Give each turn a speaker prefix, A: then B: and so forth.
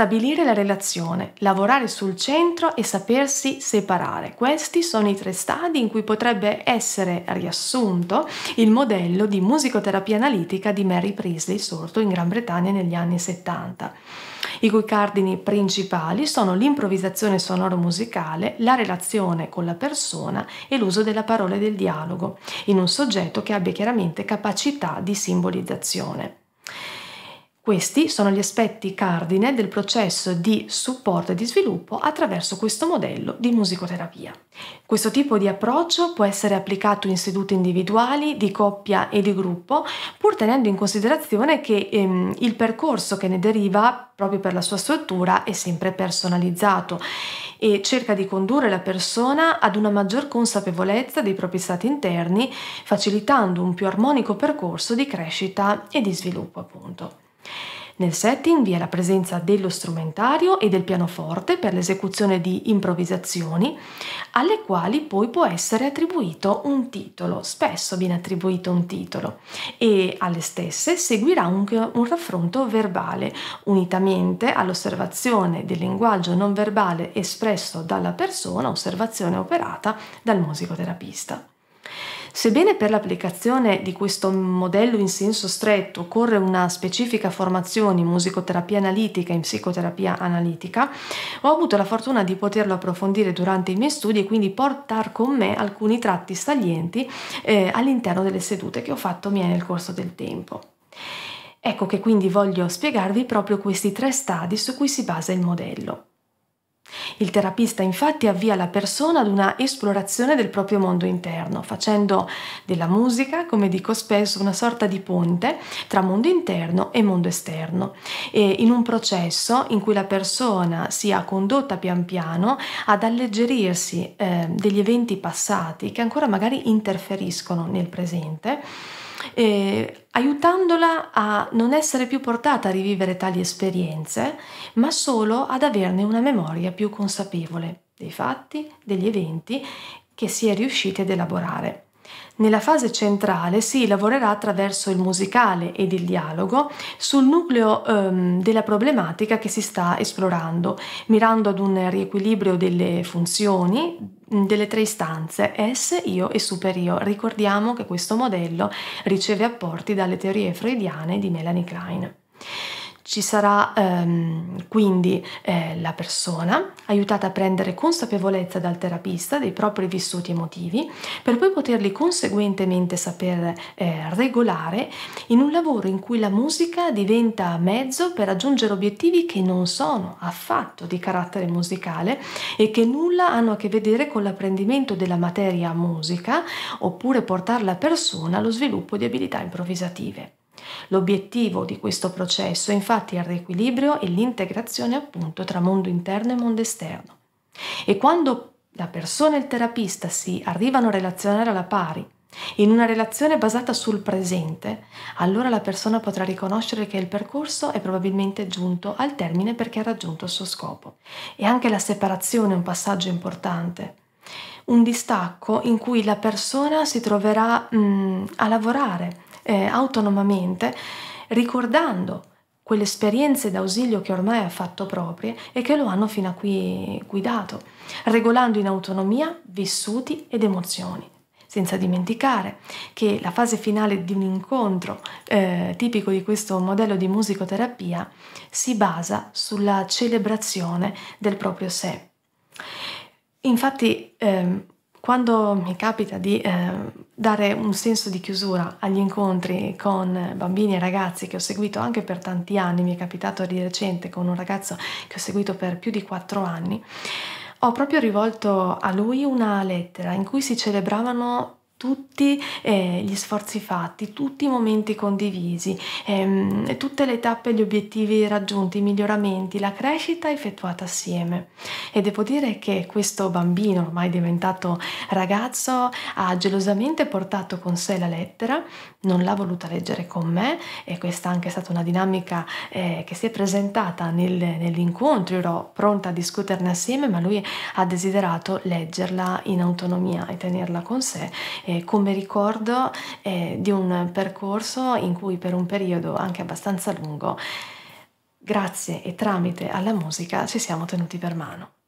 A: stabilire la relazione, lavorare sul centro e sapersi separare. Questi sono i tre stadi in cui potrebbe essere riassunto il modello di musicoterapia analitica di Mary Priestley sorto in Gran Bretagna negli anni 70, i cui cardini principali sono l'improvvisazione sonoro-musicale, la relazione con la persona e l'uso della parola e del dialogo in un soggetto che abbia chiaramente capacità di simbolizzazione. Questi sono gli aspetti cardine del processo di supporto e di sviluppo attraverso questo modello di musicoterapia. Questo tipo di approccio può essere applicato in sedute individuali, di coppia e di gruppo, pur tenendo in considerazione che ehm, il percorso che ne deriva, proprio per la sua struttura, è sempre personalizzato e cerca di condurre la persona ad una maggior consapevolezza dei propri stati interni, facilitando un più armonico percorso di crescita e di sviluppo, appunto. Nel setting vi è la presenza dello strumentario e del pianoforte per l'esecuzione di improvvisazioni, alle quali poi può essere attribuito un titolo, spesso viene attribuito un titolo, e alle stesse seguirà anche un, un raffronto verbale, unitamente all'osservazione del linguaggio non verbale espresso dalla persona, osservazione operata dal musicoterapista. Sebbene per l'applicazione di questo modello in senso stretto occorre una specifica formazione in musicoterapia analitica e in psicoterapia analitica, ho avuto la fortuna di poterlo approfondire durante i miei studi e quindi portare con me alcuni tratti salienti eh, all'interno delle sedute che ho fatto mie nel corso del tempo. Ecco che quindi voglio spiegarvi proprio questi tre stadi su cui si basa il modello. Il terapista infatti avvia la persona ad una esplorazione del proprio mondo interno, facendo della musica, come dico spesso, una sorta di ponte tra mondo interno e mondo esterno. E in un processo in cui la persona sia condotta pian piano ad alleggerirsi eh, degli eventi passati che ancora magari interferiscono nel presente eh, aiutandola a non essere più portata a rivivere tali esperienze, ma solo ad averne una memoria più consapevole dei fatti, degli eventi che si è riusciti ad elaborare. Nella fase centrale si lavorerà attraverso il musicale ed il dialogo sul nucleo ehm, della problematica che si sta esplorando, mirando ad un riequilibrio delle funzioni delle tre istanze S, io e superio. Ricordiamo che questo modello riceve apporti dalle teorie freudiane di Melanie Klein. Ci sarà ehm, quindi eh, la persona aiutata a prendere consapevolezza dal terapista dei propri vissuti emotivi per poi poterli conseguentemente saper eh, regolare in un lavoro in cui la musica diventa mezzo per raggiungere obiettivi che non sono affatto di carattere musicale e che nulla hanno a che vedere con l'apprendimento della materia musica oppure portare la persona allo sviluppo di abilità improvvisative. L'obiettivo di questo processo è infatti il riequilibrio e l'integrazione appunto tra mondo interno e mondo esterno. E quando la persona e il terapista si arrivano a relazionare alla pari, in una relazione basata sul presente, allora la persona potrà riconoscere che il percorso è probabilmente giunto al termine perché ha raggiunto il suo scopo. E anche la separazione è un passaggio importante, un distacco in cui la persona si troverà mh, a lavorare eh, autonomamente, ricordando quelle esperienze d'ausilio che ormai ha fatto proprie e che lo hanno fino a qui guidato, regolando in autonomia vissuti ed emozioni. Senza dimenticare che la fase finale di un incontro eh, tipico di questo modello di musicoterapia si basa sulla celebrazione del proprio sé. Infatti, ehm, quando mi capita di eh, dare un senso di chiusura agli incontri con eh, bambini e ragazzi che ho seguito anche per tanti anni, mi è capitato di recente con un ragazzo che ho seguito per più di 4 anni, ho proprio rivolto a lui una lettera in cui si celebravano tutti eh, gli sforzi fatti, tutti i momenti condivisi, ehm, tutte le tappe e gli obiettivi raggiunti, i miglioramenti, la crescita effettuata assieme. E devo dire che questo bambino, ormai diventato ragazzo, ha gelosamente portato con sé la lettera, non l'ha voluta leggere con me e questa anche è stata una dinamica eh, che si è presentata nel, nell'incontro, ero pronta a discuterne assieme, ma lui ha desiderato leggerla in autonomia e tenerla con sé eh, come ricordo eh, di un percorso in cui per un periodo anche abbastanza lungo, grazie e tramite alla musica, ci siamo tenuti per mano.